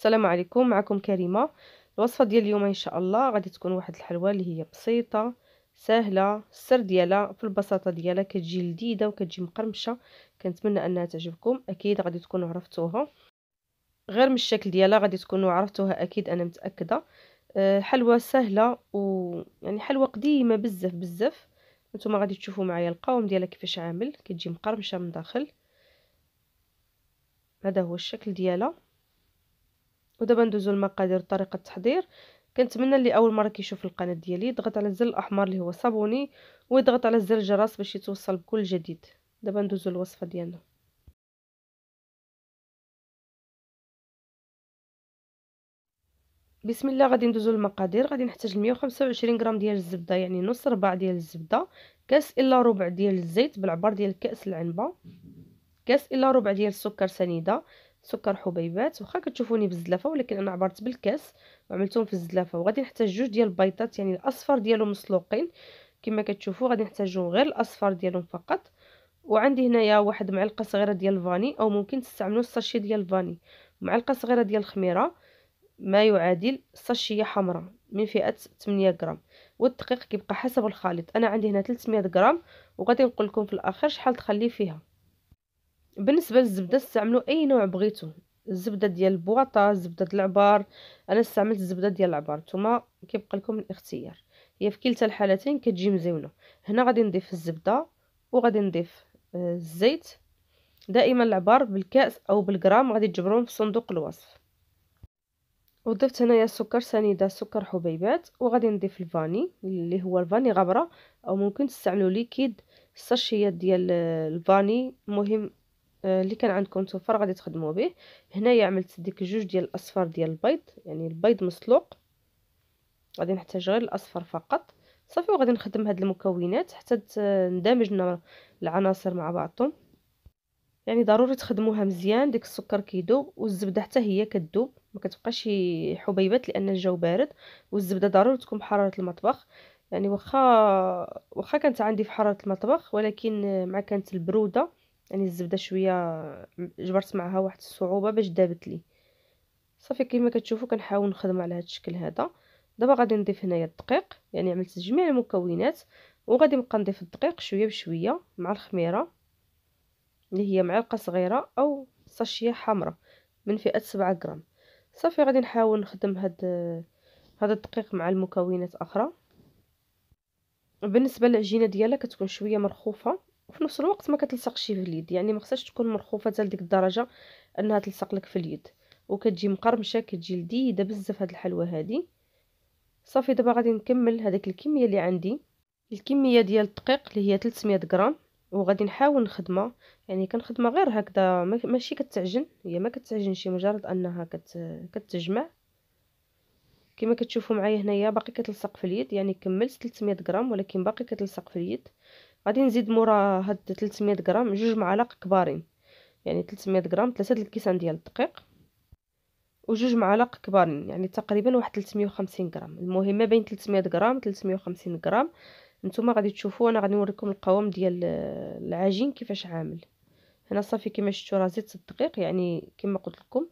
السلام عليكم معكم كريمه الوصفه ديال اليوم ان شاء الله غادي تكون واحد الحلوه اللي هي بسيطه سهله السر ديالها في البساطه ديالها كتجي لذيذه وكتجي مقرمشه كنتمنى انها تعجبكم اكيد غادي تكونوا عرفتوها غير من الشكل ديالها غادي تكونوا عرفتوها اكيد انا متاكده آه، حلوه سهله يعني حلوه قديمه بزاف بزاف نتوما غادي تشوفوا معايا القوام ديالها كيفاش عامل كتجي مقرمشه من داخل هذا هو الشكل ديالها ودابا ندوزو لمقادير طريقه التحضير كنتمنى اللي اول مره كيشوف القناه ديالي يضغط على الزر الاحمر اللي هو صابوني ويضغط على زر الجرس باش يتوصل بكل جديد دابا ندوزو للوصفه ديالنا بسم الله غادي ندوزو للمقادير غادي نحتاج 125 غرام ديال الزبده يعني نص ربع ديال الزبده كاس الا ربع ديال الزيت بالعبر ديال كاس العنبه كاس الا ربع ديال السكر سنيده سكر حبيبات واخا كتشوفوني بالزلافه ولكن انا عبرت بالكاس وعملتهم في الزلافه وغادي نحتاج جوج ديال البيضات يعني الاصفر ديالهم مسلوقين كما كتشوفوا غادي نحتاجو غير الاصفر ديالهم فقط وعندي هنايا واحد معلقه صغيره ديال الفاني او ممكن تستعملوا الساشي ديال الفاني معلقه صغيره ديال الخميره ما يعادل ساشيه حمراء من فئه 8 غرام والدقيق كيبقى حسب الخليط انا عندي هنا 300 غرام وغادي نقول لكم في الاخر شحال تخلي فيها بالنسبه للزبده استعملوا اي نوع بغيتو الزبده ديال البواطه الزبده ديال العبار انا استعملت الزبده ديال العبار نتوما كيبقى لكم الاختيار هي في كلتا الحالتين كتجي مزيونه هنا غادي نضيف الزبده وغادي نضيف آه، الزيت دائما العبار بالكاس او بالغرام غادي تجبروهم في صندوق الوصف وضفت هنايا سكر سنيده سكر حبيبات وغادي نضيف الفاني اللي هو الفاني غبره او ممكن تستعملوا ليكيد الساشيات ديال آه، الفاني المهم اللي كان عندكم توفر غادي تخدموا به هنايا عملت ديك جوج ديال الاصفر ديال البيض يعني البيض مسلوق غادي نحتاج غير الاصفر فقط صافي وغادي نخدم هاد المكونات حتى ندمج العناصر مع بعضهم يعني ضروري تخدموها مزيان ديك السكر كيدوب والزبده حتى هي كدوب ما كتبقاش حبيبات لان الجو بارد والزبده ضروري تكون بحراره المطبخ يعني واخا واخا كانت عندي في حراره المطبخ ولكن مع كانت البروده يعني الزبده شويه جبرت معها واحد الصعوبه باش دابت لي صافي كما كتشوفوا كنحاول نخدم على هذا الشكل هذا دابا غادي نضيف هنايا الدقيق يعني عملت جميع المكونات وغادي نبقى نضيف الدقيق شويه بشويه مع الخميره اللي هي معلقه صغيره او صاشيه حمراء من فئه 7 غرام صافي غادي نحاول نخدم هاد هذا الدقيق مع المكونات اخرى بالنسبه للعجينه ديالها كتكون شويه مرخوفه وفي نفس الوقت ما كتلصقش في اليد يعني ما خصهاش تكون مرخوفه حتى لديك الدرجه انها تلصق لك في اليد وكتجي مقرمشه كتجي لذيذه بزاف هاد الحلوى هادي صافي دابا غادي نكمل هذاك الكميه اللي عندي الكميه ديال الدقيق اللي هي 300 غرام وغادي نحاول نخدمها يعني كنخدمها غير هكذا ماشي كتعجن هي ما كتعجنش مجرد انها كت... كتجمع كما كتشوفوا معايا هنايا باقي كتلصق في اليد يعني كملت 300 غرام ولكن باقي كتلصق في اليد غادي نزيد مورا هاد 300 غرام جوج معالق كبارين يعني 300 غرام ثلاثه د الكيسان ديال الدقيق وجوج معالق كبارين يعني تقريبا واحد 350 غرام المهم ما بين 300 غرام 350 غرام نتوما غادي تشوفوا انا غادي نوريكم القوام ديال العجين كيفاش عامل هنا صافي كما شفتوا راه زيت الدقيق يعني كما قلت لكم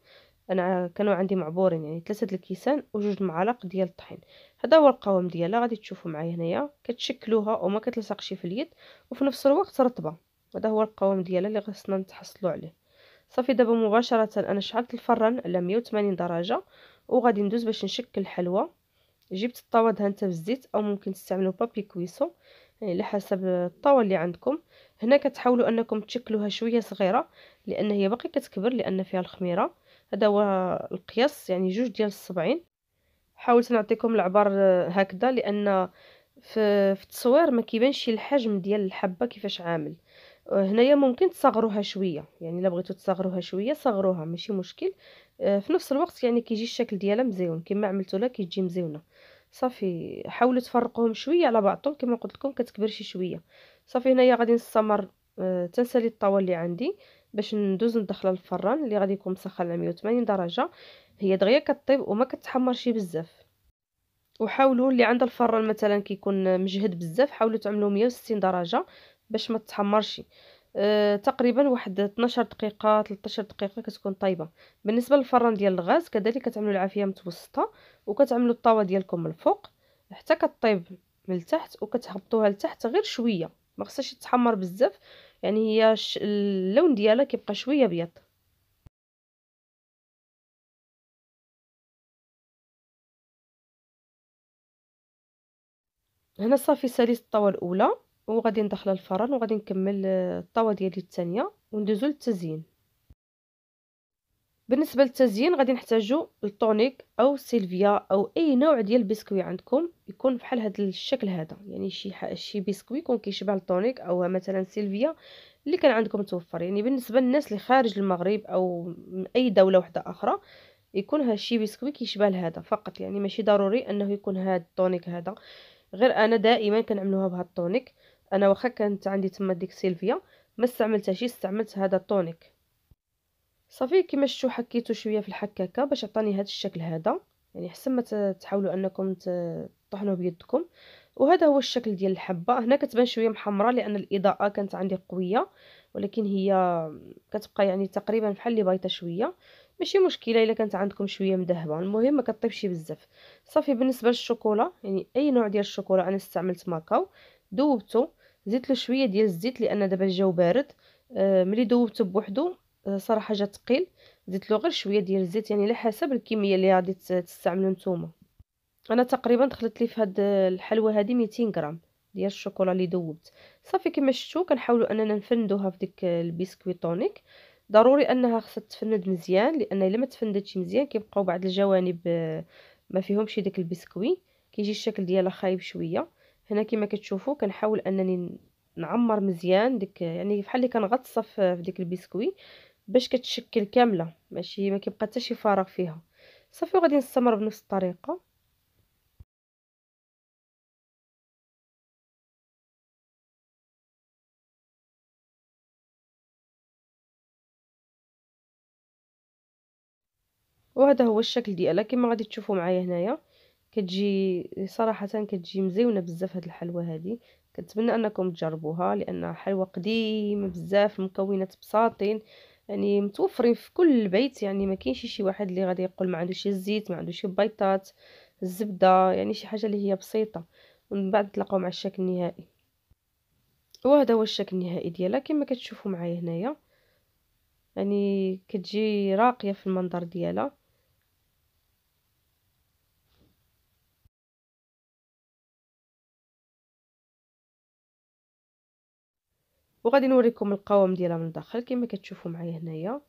انا كانوا عندي معبورين يعني ثلاثه الكيسان وجوج معالق ديال الطحين هذا هو القوام ديالها غادي تشوفوا معايا هنايا كتشكلوها وما كتلصقش في اليد وفي نفس الوقت رطبه هذا هو القوام ديالها اللي خصنا نتحصلوا عليه صافي دابا مباشره انا شعلت الفران على 180 درجه وغادي ندوز باش نشكل الحلوى جبت الطاوه انت بالزيت او ممكن تستعملوا بابي كويسو يعني على حسب الطاوه اللي عندكم هنا كتحاولوا انكم تشكلوها شويه صغيره لان هي باقي كتكبر لان فيها الخميره هذا هو القياس يعني جوج ديال الصبعين حاولت نعطيكم العبار هكذا لان في, في التصوير ما كيبانش الحجم ديال الحبه كيفاش عامل آه، هنايا ممكن تصغروها شويه يعني الا بغيتو تصغروها شويه صغروها ماشي مشكل آه، في نفس الوقت يعني كيجي الشكل ديالها مزيون كما عملتو لها كيجي مزيونه صافي حاولوا تفرقوهم شويه على بعضهم كما قلت لكم كتكبر شي شويه صافي هنايا غادي نستمر آه، تنسالي الطاوله اللي عندي باش ندوز ندخل الفران اللي غادي يكون مسخن على 180 درجه هي دغيا كطيب وما كتحمرش بزاف وحاولوا اللي عند الفران مثلا كيكون مجهد بزاف حاولوا تعملوا 160 درجه باش ما تحمرش أه تقريبا واحد 12 دقيقه 13 دقيقه كتكون طايبه بالنسبه للفران ديال الغاز كذلك كتعملوا العافيه متوسطه وكتعملوا الطاوه ديالكم من الفوق حتى كطيب من التحت وكتهبطوها لتحت غير شويه ما خصهاش تحمر بزاف يعني هي اللون ديالها كيبقى شويه ابيض هنا صافي ساليت الطاوه الاولى وغادي ندخلها الفرن وغادي نكمل آه، الطاوه ديالي الثانيه وندوزو للتزيين بالنسبه للتزيين غادي نحتاجو الطونيك او سيلفيا او اي نوع ديال البسكوي عندكم يكون بحال هذا الشكل هذا يعني شي شي بسكوي يكون كيشبه الطونيك او مثلا سيلفيا اللي كان عندكم توفر يعني بالنسبه للناس اللي خارج المغرب او من اي دوله وحده اخرى يكون هذا الشي بسكوي كيشبه هذا فقط يعني ماشي ضروري انه يكون هذا الطونيك هذا غير انا دائما كنعملوها بهذا الطونيك انا واخا كانت عندي تما ديك سيلفيا ما استعملتهاش استعملت هذا الطونيك صافي كما شفتوا حكيتو شويه في الحكاكه باش عطاني هذا الشكل هذا يعني حسن ما تحاولوا انكم تطحنوا بيدكم وهذا هو الشكل ديال الحبه هنا كتبان شويه محمره لان الاضاءه كانت عندي قويه ولكن هي كتبقى يعني تقريبا بحال اللي بايطه شويه ماشي مشكله الا كانت عندكم شويه مذهبه المهم ما كطيبش بزاف صافي بالنسبه للشوكولا يعني اي نوع ديال الشوكولا انا استعملت ماكاو ذوبته زدت له شويه ديال الزيت لان دابا الجو بارد آه، ملي ذوبته بوحدو صراحه جات ثقيل درت له غير شويه ديال الزيت يعني على حسب الكميه اللي غادي تستعملوا نتوما انا تقريبا دخلت لي في هاد الحلوه هادي 200 غرام ديال الشوكولا اللي دوبت صافي كما شفتوا كنحاولوا اننا نفندوها في ديك البسكوي طونيك ضروري انها خصها تفند مزيان لان الا ما تفندتش مزيان كيبقاو بعض الجوانب ما فيهمش داك البسكوي كيجي الشكل ديالها خايب شويه هنا كما كتشوفوا كنحاول انني نعمر مزيان ديك يعني بحال اللي كنغطسها في ديك البسكوي باش كتشكل كامله ماشي ما كيبقى حتى شي فراغ فيها صافي وغادي نستمر بنفس الطريقه وهذا هو الشكل ديالها كما غادي تشوفوا معايا هنايا كتجي صراحه كتجي مزيونه بزاف هذه الحلوى هذه كنتمنى انكم تجربوها لانها حلوى قديمه بزاف المكونات بساطين يعني متوفرين في كل بيت يعني ما كاينش شي واحد اللي غادي يقول ما عندوش الزيت ما عندوش البيضات الزبده يعني شي حاجه اللي هي بسيطه ومن بعد نتلاقاو مع الشكل النهائي وهذا هو الشكل النهائي ديالها كما كتشوفوا معايا هنايا يعني كتجي راقيه في المنظر ديالها وغادي نوريكم القوام ديالها من الداخل كما كتشوفوا معايا هنايا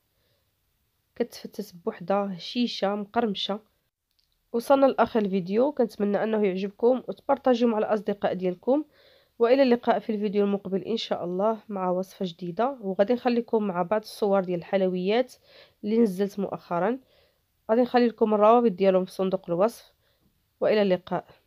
كتفتت بوحدها هشيشه مقرمشه وصلنا لاخر الفيديو كنتمنى انه يعجبكم وتبارطاجيو مع الاصدقاء ديالكم والى اللقاء في الفيديو المقبل ان شاء الله مع وصفه جديده وغادي نخليكم مع بعض الصور ديال الحلويات اللي نزلت مؤخرا غادي نخلي لكم الروابط ديالهم في صندوق الوصف والى اللقاء